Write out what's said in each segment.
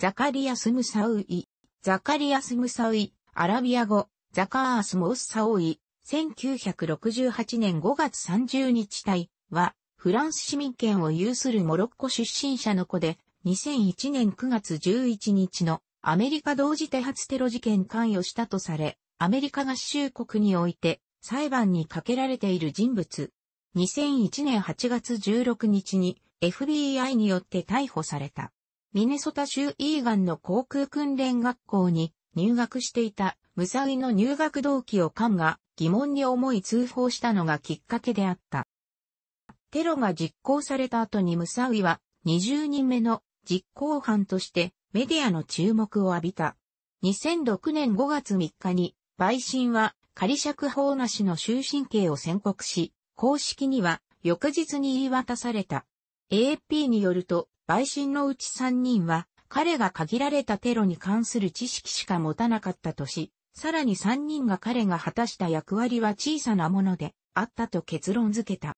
ザカリアス・ムサウイ。ザカリアス・ムサウイ、アラビア語、ザカース・モース・サオイ。1968年5月30日隊は、フランス市民権を有するモロッコ出身者の子で、2001年9月11日のアメリカ同時手発テロ事件関与したとされ、アメリカ合衆国において裁判にかけられている人物。2001年8月16日に FBI によって逮捕された。ミネソタ州イーガンの航空訓練学校に入学していたムウイの入学動機をカンが疑問に思い通報したのがきっかけであった。テロが実行された後にムサウイは20人目の実行犯としてメディアの注目を浴びた。2006年5月3日に陪審は仮釈放なしの終身刑を宣告し、公式には翌日に言い渡された。a p によると陪審のうち3人は、彼が限られたテロに関する知識しか持たなかったとし、さらに3人が彼が果たした役割は小さなものであったと結論付けた。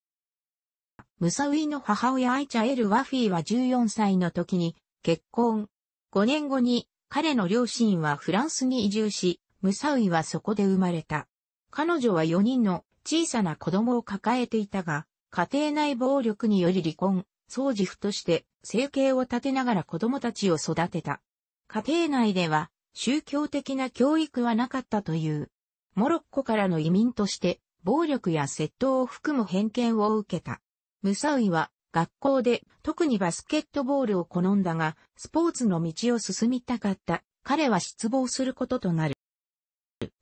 ムサウィの母親アイチャエル・ワフィーは14歳の時に結婚。5年後に彼の両親はフランスに移住し、ムサウィはそこで生まれた。彼女は4人の小さな子供を抱えていたが、家庭内暴力により離婚、掃除婦として生計を立てながら子供たちを育てた。家庭内では宗教的な教育はなかったという。モロッコからの移民として暴力や窃盗を含む偏見を受けた。ムサウイは学校で特にバスケットボールを好んだが、スポーツの道を進みたかった。彼は失望することとなる。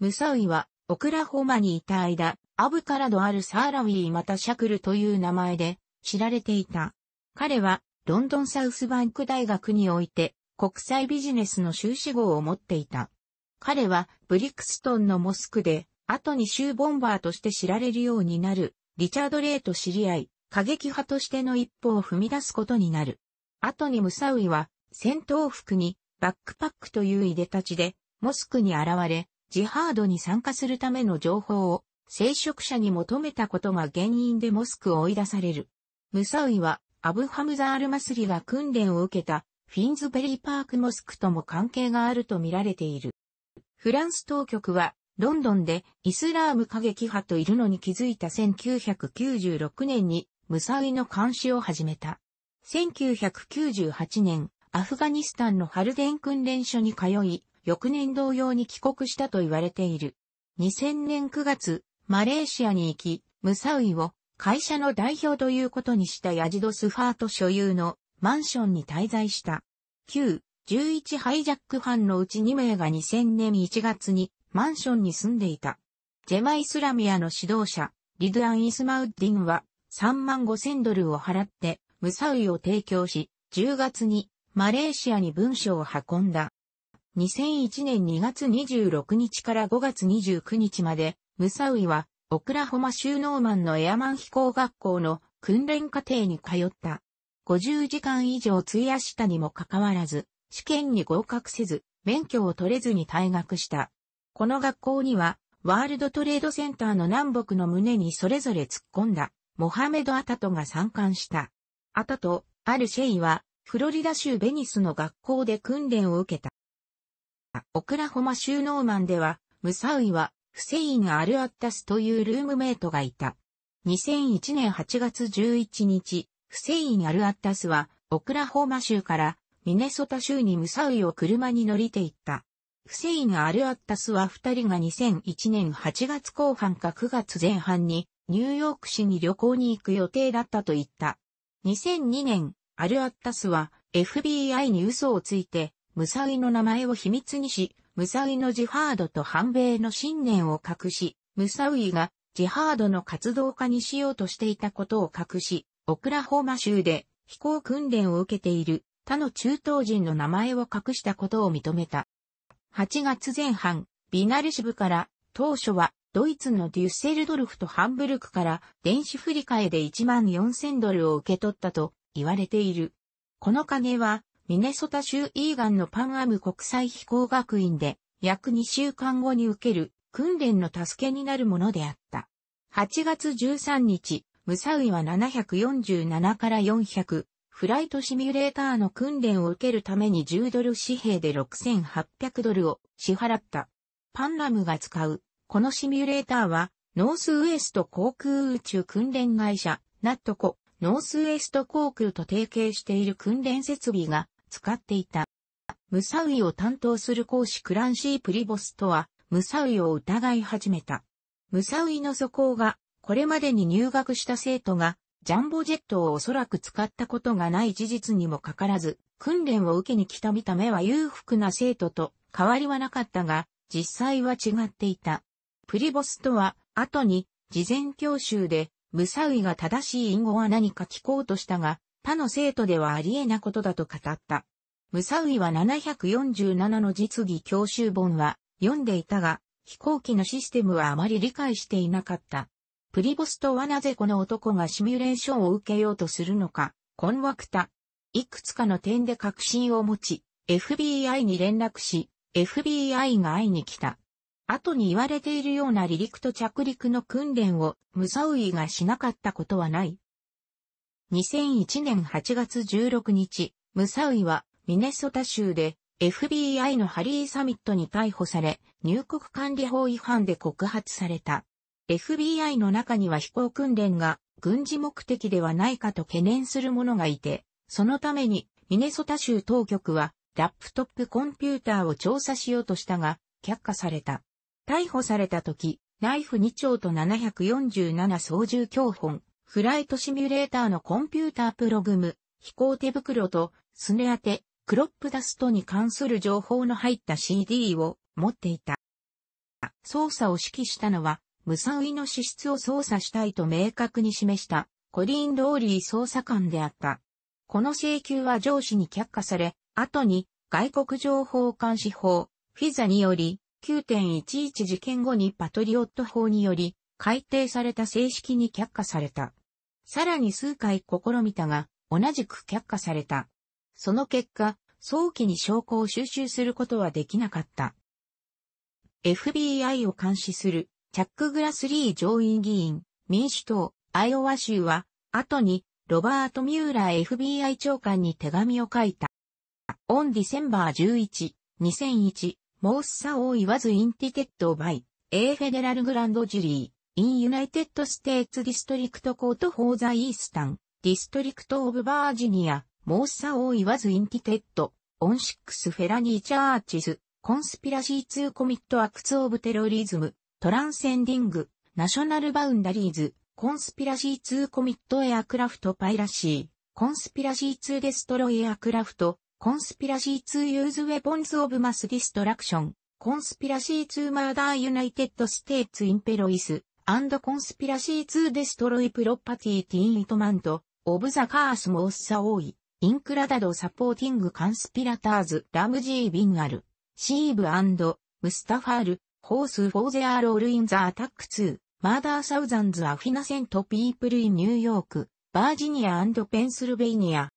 ムサウイはオクラホマにいた間、アブカラドあるサーラウィーまたシャクルという名前で知られていた。彼はロンドンサウスバンク大学において国際ビジネスの修士号を持っていた。彼はブリクストンのモスクで後にーボンバーとして知られるようになるリチャード・レイと知り合い、過激派としての一歩を踏み出すことになる。後にムサウイは戦闘服にバックパックといういでたちでモスクに現れ、ジハードに参加するための情報を聖職者に求めたことが原因でモスクを追い出される。ムサウイはアブハムザール・マスリが訓練を受けたフィンズベリーパークモスクとも関係があると見られている。フランス当局はロンドンでイスラーム過激派といるのに気づいた1996年にムサウィの監視を始めた。1998年、アフガニスタンのハルデン訓練所に通い、翌年同様に帰国したと言われている。2000年9月、マレーシアに行き、ムサウイを会社の代表ということにしたヤジド・スファート所有のマンションに滞在した。旧11ハイジャック犯のうち2名が2000年1月にマンションに住んでいた。ジェマ・イスラミアの指導者、リドアン・イスマウッディンは3万5000ドルを払ってムサウイを提供し、10月にマレーシアに文書を運んだ。2001年2月26日から5月29日まで、ムサウイはオクラホマ州ノーマンのエアマン飛行学校の訓練課程に通った。50時間以上費やしたにもかかわらず、試験に合格せず、免許を取れずに退学した。この学校には、ワールドトレードセンターの南北の胸にそれぞれ突っ込んだ、モハメド・アタトが参観した。アタト、アルシェイは、フロリダ州ベニスの学校で訓練を受けた。オクラホマ州ノーマンでは、ムサウイはフセイン・アルアッタスというルームメイトがいた。2001年8月11日、フセイン・アルアッタスは、オクラホーマ州からミネソタ州にムサウイを車に乗りていった。フセイン・アルアッタスは二人が2001年8月後半か9月前半にニューヨーク市に旅行に行く予定だったと言った。2002年、アルアッタスは FBI に嘘をついて、ムサウイの名前を秘密にし、ムサウイのジハードと反米の信念を隠し、ムサウイがジハードの活動家にしようとしていたことを隠し、オクラホマ州で飛行訓練を受けている他の中東人の名前を隠したことを認めた。8月前半、ビナルシブから当初はドイツのデュッセルドルフとハンブルクから電子振り替えで1万4000ドルを受け取ったと言われている。この金はミネソタ州イーガンのパンアム国際飛行学院で、約2週間後に受ける訓練の助けになるものであった。8月13日、ムサウイは747から400、フライトシミュレーターの訓練を受けるために10ドル紙幣で6800ドルを支払った。パンラムが使う、このシミュレーターは、ノースウエスト航空宇宙訓練会社、ナットコ、ノースウエスト航空と提携している訓練設備が使っていた。ムサウイを担当する講師クランシー・プリボスとは、ムサウイを疑い始めた。ムサウイの素行が、これまでに入学した生徒が、ジャンボジェットをおそらく使ったことがない事実にもかからず、訓練を受けに来た見た目は裕福な生徒と変わりはなかったが、実際は違っていた。プリボスとは、後に、事前教習で、ムサウイが正しい隠語は何か聞こうとしたが、他の生徒ではありえなことだと語った。ムサウイは747の実技教習本は読んでいたが、飛行機のシステムはあまり理解していなかった。プリボストはなぜこの男がシミュレーションを受けようとするのか、困惑た。いくつかの点で確信を持ち、FBI に連絡し、FBI が会いに来た。後に言われているような離陸と着陸の訓練をムサウイがしなかったことはない。2001年8月16日、ムサウイはミネソタ州で FBI のハリーサミットに逮捕され、入国管理法違反で告発された。FBI の中には飛行訓練が軍事目的ではないかと懸念する者がいて、そのためにミネソタ州当局はラップトップコンピューターを調査しようとしたが、却下された。逮捕された時、ナイフ2丁と747操縦教本、フライトシミュレーターのコンピュータープログム、飛行手袋と、すね当て、クロップダストに関する情報の入った CD を持っていた。操作を指揮したのは、無産位の資質を操作したいと明確に示したコリーン・ローリー捜査官であった。この請求は上司に却下され、後に外国情報監視法、フィザにより、9.11事件後にパトリオット法により、改定された正式に却下された。さらに数回試みたが、同じく却下された。その結果、早期に証拠を収集することはできなかった。FBI を監視するチャック・グラスリー上院議員、民主党、アイオワ州は、後にロバート・ミューラー FBI 長官に手紙を書いた。オンディセンバー11、2001、モースサオーイワズインティテッドバイ、A フェデラルグランドジュリー。in United States District Court for the Eastern District of Virginia, Mosa or was intended on six felony charges, conspiracy to commit acts of terrorism, transcending national boundaries, conspiracy to commit aircraft piracy, conspiracy to destroy aircraft, conspiracy to use weapons of mass destruction, conspiracy to murder United States imperials, コンスピラシー2デストロイプロパティティーンイトマント、オブザカースモーッサオーイ、インクラダドサポーティングカンスピラターズ、ラムジー・ビンガル、シーブムスタファール、ホース・フォーゼ・アー・ロール・イン・ザ・アタック2、マーダー・サウザンズ・アフィナセント・ピープル・イン・ニューヨーク、バージニアペンシルベイニア。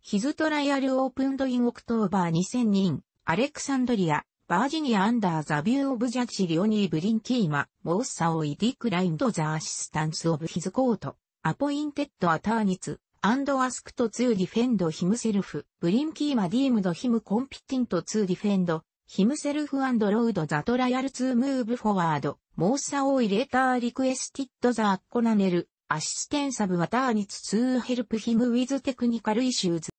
ヒズトライアル・オープンド・イン・オクトーバー2002、アレクサンドリア、バージニア・アンダー・ザ・ビュー・オブ・ジャッジ・リオニー・ブリンキーマ、モーサ・オイ・ディクラインド・ザ・アシスタンス・オブ・ヒズ・コート、アポインテッド・アターニツ、アンド・アスクト・ツー・ディフェンド・ヒムセルフ、ブリンキーマ・ディームド・ヒム・コンピティント・ツー・ディフェンド、ヒムセルフ・アンド・ロード・ザ・トライアル・ツー・ムーブ・フォワード、モーサ・オイ・レーター・リクエスティッド・ザ・アッコナネル、アシステンサブ・アターニツ・ツー・ヘルプ・ヒム・ウィズ・テクニカル・イシューズ、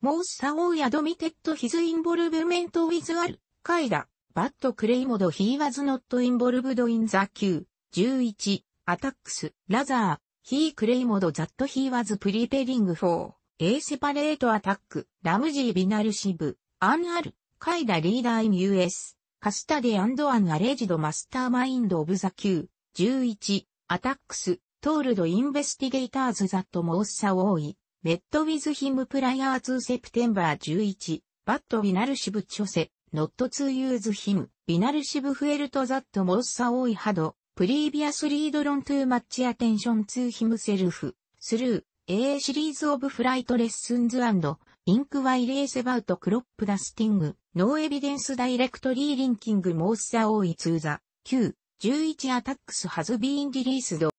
もうさ、サオードミテッドヒズインボルブメントウィズアルカイダ。バットクレイモドヒーワズノットインボルブドインザキュー11アタックスラザーヒークレイモドザットヒーワズプリペリングフォーエーセパレートアタックラムジービナルシブアンアルカイダ・リーダーイムユエスカスタディアンドアンアレジドマスターマインドオブザキュー11アタックストールドインベスティゲイターズザットモースサオーメットウィズヒムプライヤーツーセプテンバー11、バットビナルシブチョセ、ノットツーユーズヒム、ビナルシブフエルトザットモッサオイハド、プリービアスリードロントゥーマッチアテンションツーヒムセルフ、スルー、A シリーズオブフライトレッスンズインクワイレーセバウトクロップダスティング、ノーエビデンスダイレクトリーリンキングモーサオイツーザ、q 11アタックスハズビーンリリースド。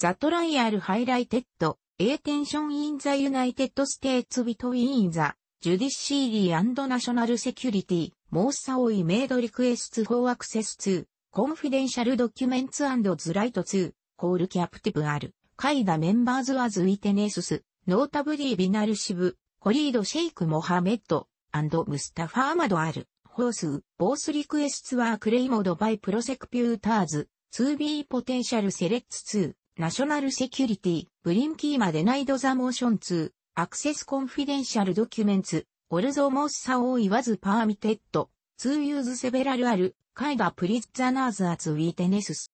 ザトライアルハイライテッド、エーテンションインザユナイテッドステーツビトインザジュディシーリーナショナルセキュリティモーサオイメイドリクエストフォーアクセスツーコンフィデンシャルドキュメンツズライトツーコールキャプティブアルカイダメンバーズアズイテネススノータブリービナルシブコリードシェイクモハメッドアンドムスタファーマドアルホースボースリクエストツアークレイモードバイプロセクピューターズツービー・ポテンシャルセレッツツー。ナショナルセキュリティ、ブリンキーマデナイドザモーションー、アクセスコンフィデンシャルドキュメンツ、オルゾモースサオーイワズパーミテッド、ツーユーズセベラルアル、カイ画プリッツナーズアツウィーテネスス。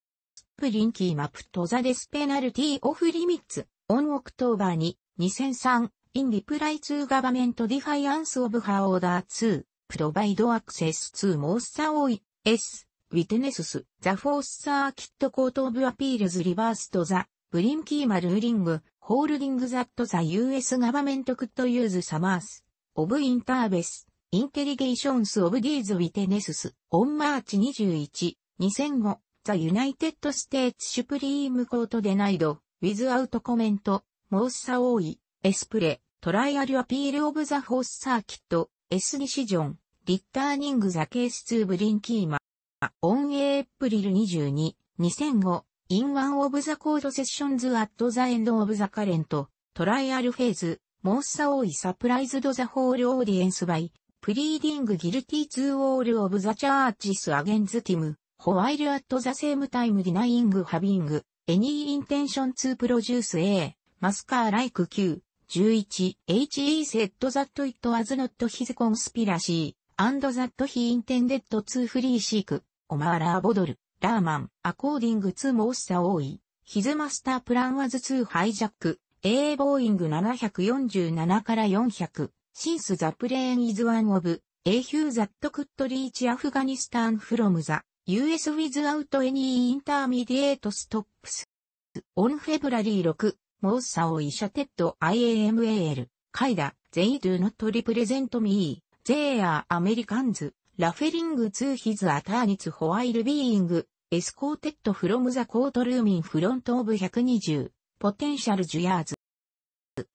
ブリンキーマプトザデスペナルティオフリミッツ、オンオクトーバーに、2003、インリプライツーガバメントディファイアンスオブハオーダーー、プロバイドアクセス2モースサオーイ、S。ウィテネスス、ザ・フォース・サーキット・コート・オブ・アピールズ・リバースト・ザ・ブリンキーマルーリング、ホールディング・ザット・ザ・ US ガバメント・クット・ユーズ・サマース、オブ・インターベス、インテリゲーションス・オブ・ディーズ・ウィテネスス、オン・マーチ21、2005、ザ・ユナイテッド・ステーツ・シュプリーム・コート・デナイド、ウィズ・アウト・コメント、モース・サオーイ、エスプレ、トライアル・アピール・オブ・ザ・フォース・サーキット、エス・ディシジョン、リッターニング・ザ・ケース・ツー・ブリンキーマオンエープリル22、2005、In One of the Code Sessions at the End of the Current Trial Phase, Most Saoi Surprised the Whole Audience by Pleading Guilty to All of the Charges Against h i m While at the Same Time Denying Having Any Intention to Produce a Mascar Like Q. 11. H.E. said that it was not his conspiracy, and that he intended to free seek オマーラーボドル、ラーマン、アコーディング2ーサーオ多い、ヒズマスタープランワズ2ハイジャック、a ーボーイング747から400、シンスザプレーンイズワンオブ、A ヒューザットクットリーチアフガニスタンフロムザ、US without any intermediate stops. On February 6, モーサオイシャテッド IAMAL, カイダ、They do not represent me, they are Americans. ラフェリングツーヒズアターニツホワイルビーイング、エスコーテッドフロムザコートルーミンフロントオブ120、ポテンシャルジュヤーズ。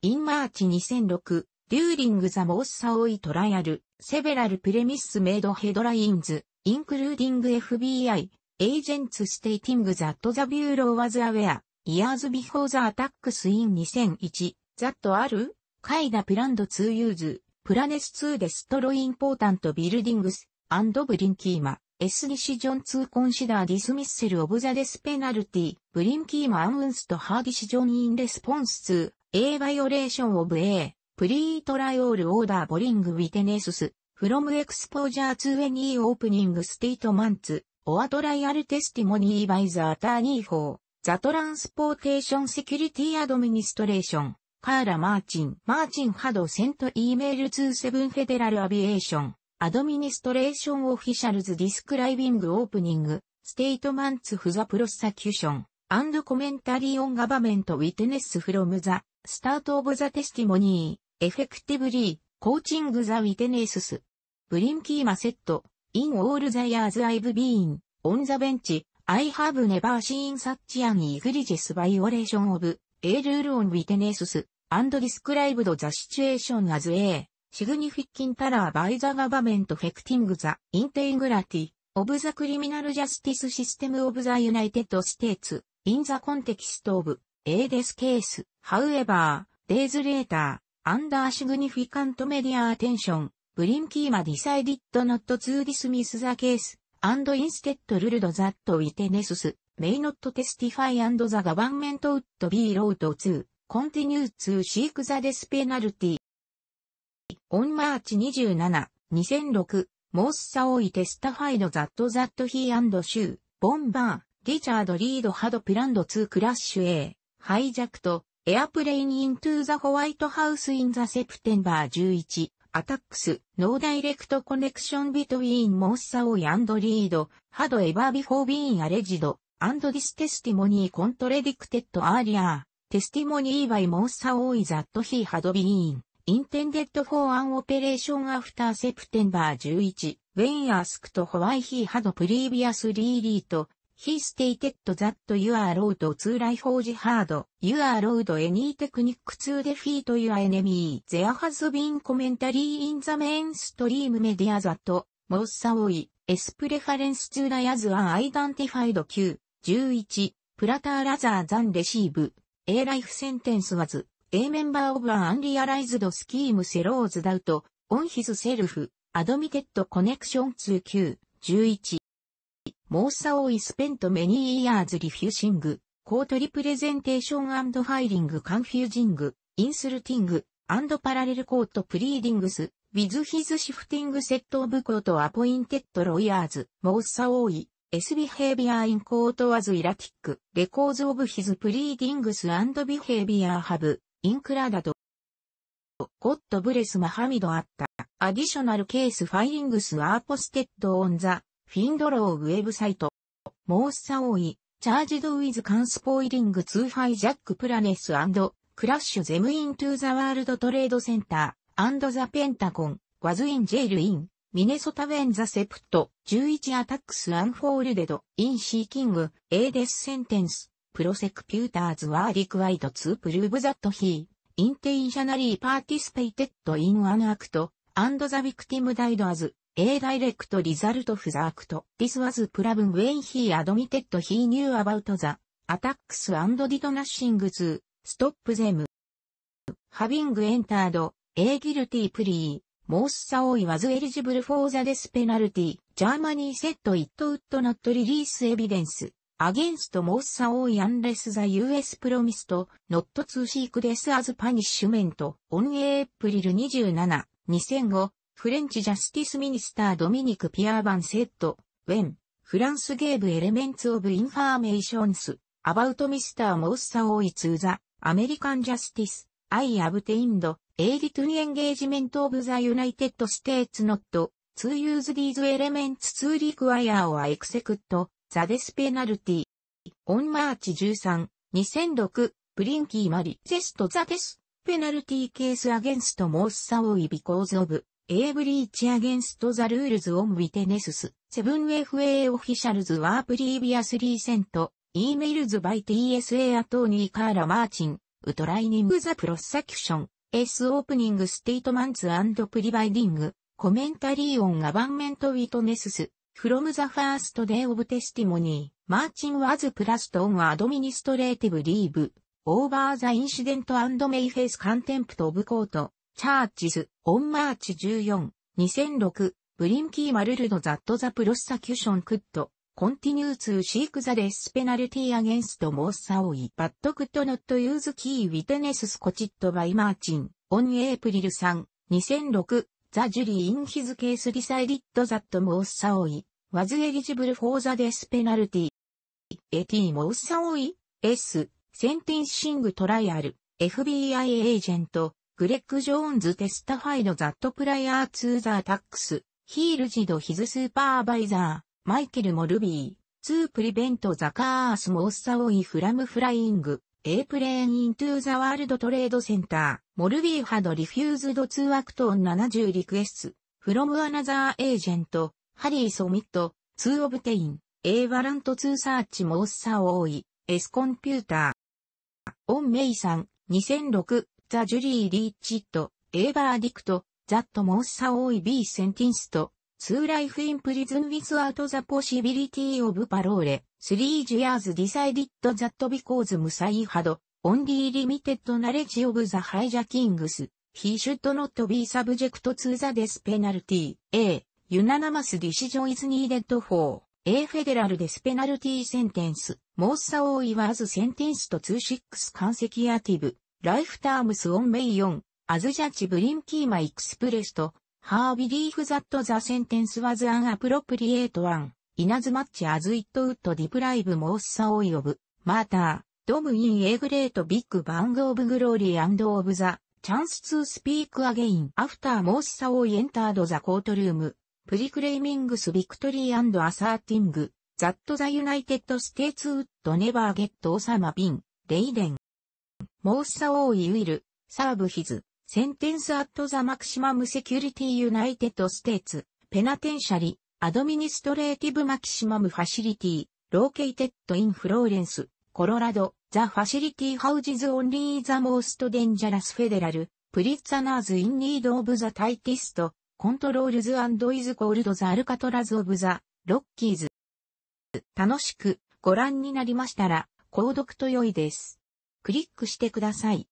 インマーチ2006、デューリングザモースサオイトライアル、セベラルプレミスメイドヘドラインズ、インクルーディング FBI、エージェンツステイティングザットザビューローワズアウェア、イヤーズビフォーザアタックスイン2001、ザットアルカイダプランドツーユーズ、プラネス2デストロインポータントビルディングス、アンド・ブリンキーマ、S ディシジョン2コンシダーディスミッセル・オブ・ザ・デス・ペナルティ、ブリンキーマ・アンウンスト・ハーディシジョン・イン・レスポンス 2A バイオレーション・オブ・ A、プリートライオール・オーダー・ボリング・ウィテネスス、フロム・エクスポージャー・ツー・エニー・オープニング・スティート・マンツ、オアトライアル・テスティモニー・バイザー・ターニー・フォー、ザ・トランスポーテーション・セキュリティ・アドミニストレーション、カーラ・マーチン、マーチン・ハド・セント・イーメール・ツー・セブン・フェデラル・アビエーション。アドミニストレーションオフィシャルズディスクライビングオープニング、ステイトマンツフザプロサキューション、アンドコメンタリーオンガバメントウィテネスフロムザ、スタートオブザテスティモニー、エフェクティブリー、コーチングザウィテネスス。ブリンキーマセット、インオールザヤーズアイブビーン、オンザベンチ、アイハブネバーシーンサッチア s u グリジ n egregious v i o l a ール o n of a r ス l e on witnesses and described シグニフィッキンタラーバイザガバメントフェクティングザ、インテイグラティ、オブザクリミナルジャスティスシステムオブザユナイテッドステーツ、インザコンテキストオブ、エーデスケース、ハウエバー、デイズレーター、アンダーシグニフィカントメディアアテンション、ブリンキーマディサイディットノットツーディスミスザケース、アンドインステッドルルドザットウィテネスス、メイノットテスティファイアンドザガバンメントウッドビーロードー・コンティニュー2シークザデスペナルティ。オンマーチ27、2006、モースサオイテスタファイドザットザットヒーアンドシュー、ボンバー、リチャード・リード・ハド・プランド2クラッシュ A、ハイジャクト、エアプレイン・イントゥ・ーザ・ホワイト・ハウス・イン・ザ・セプテンバー11、アタックス、ノーダイレクト・コネクション・ビトウィーン・モースサオイアンドリード、ハド・エバー・ビフォー・ビーン・アレジド、アンド・ディス・テスティモニー・コントレディクテッド・アーリアー、テスティモニー・バイ・モースサオイ・ザット・ヒー・ハド・ビーン。Intended for an operation after September 11, when asked why he had previously read, he stated that you are allowed to life forge hard, you are allowed any technique to defeat your enemy. There has been commentary in the mainstream media that, Mossaoi, t S preference to the as an identified Q, 11, Platter rather than receive, a life sentence was. A member of an unrealized scheme sells doubt on his self admitted connection to Q 11. モーサ s a o is spent many years refusing court representation and filing confusing, insulting, and parallel court pleadings with his shifting set of court appointed lawyers. モーサ s a o S behavior in court was erratic. Records of his pleadings and behavior have インクラダと、ゴッドブレスマハミドあった、アディショナルケースファイリングスアーポステッドオンザ、フィンドローウェブサイト、モースサオイ、チャージドウィズカンスポイリングツーファイジャックプラネスクラッシュゼムイントゥーザワールドトレードセンター、アンドザペンタコン、ワズインジェイルイン、ミネソタウェンザセプト、11アタックスアンフォールデド、インシーキング、エーデスセンテンス、prosecutors were required to prove that he intentionally participated in an act and the victim died as a direct result of the act. This was proven when he admitted he knew about the attacks and did nothing to stop them. Having entered a guilty plea, most Saoy was eligible for the death penalty. Germany said it would not release evidence against most all unless the US promised not to seek this as punishment on April 27, 2005, French Justice Minister Dominique Pierre-Van said, when France gave elements of informations about Mr. Mossao to the American Justice, I obtained a written engagement of the United States not to use these elements to require or execute ザ・デス・ペナルティ。オンマーチ13、2006、プリンキー・マリ・ェスト・ザ・デス・ペナルティ・ケース・アゲンスト・モース・サオイ・ビコーズ・オブ、エイブリーチ・アゲンスト・ザ・ルールズ・オン・ウィテネスス、セブン・ FA オフィシャルズ・ワープ・リービアス・リーセント、E メールズバイ TSA アトーニーカーラ・マーチン、ウトライニング・ザ・プロセクション、S オープニング・ステートマンツプリバイディング、コメンタリー・オン・アバンメント・ウィトネスス、From the first day of testimony, Martin was placed on administrative leave, over the incident and may face contempt of court, charges, on March 14, 2006, Brinky Maruldo that the prosecution could continue to seek the death penalty against Mossaoi, but could not use key witnesses coached by Martin, on April 3, 2006, The jury in his case decided that Morse Aoi was eligible for the death penalty. A T. Morse Aoi, S. Sentencing Trial, FBI Agent, Greg Jones testified that prior to the attacks, he urged his supervisor, Michael Morby, to prevent the cars Morse Aoi from flying. エープレーンイントゥーザワールドトレードセンター、モルビーハドリフューズドツーアクトオン70リクエスト、フロムアナザーエージェント、ハリーソミット、ツーオブテイン、エーバラントツーサーチモースサー多い、エスコンピューター。オンメイさん、2006、ザ・ジュリー・リーチット、エーバーディクト、ザット・モースサー多い B センティンスト、ツーライフ・インプリズン・ウィズ・アウト・ザ・ポシビリティ・オブ・パローレ。three years decided that because Musa had only limited knowledge of the hijackings, he should not be subject to the death penalty. A. Unanimous decision is needed for A federal death penalty sentence. Most s a he was sentenced to six consecutive life terms on May 4, as Judge Brinkima expressed, her belief that the sentence was an appropriate one. イナズマッチアズイットウッドディプライブモースサオイオブ、マーター、ドムインエグレートビッグバングオブグローリーオブザ、チャンスツースピークアゲインアフターモースサオイエンタードザコートルーム、プリクレイミングスビクトリーアサーティング、ザットザユナイテッドステーツウッドネバーゲットオサマビン、レイデン。モースサオイウィル、サーブヒズ、センテンスアットザマクシマムセキュリティユナイテッドステーツ、ペナテンシャリ、アドミニストレーティブマキシマムファシリティ、ローケイテッドインフローレンス、コロラド、ザファシリティハウジズオンリーザモーストデンジャラスフェデラル、プリッツァナーズインニードオブザタイティスト、コントロールズアンドイズコールドザアルカトラズオブザ、ロッキーズ。楽しくご覧になりましたら、購読と良いです。クリックしてください。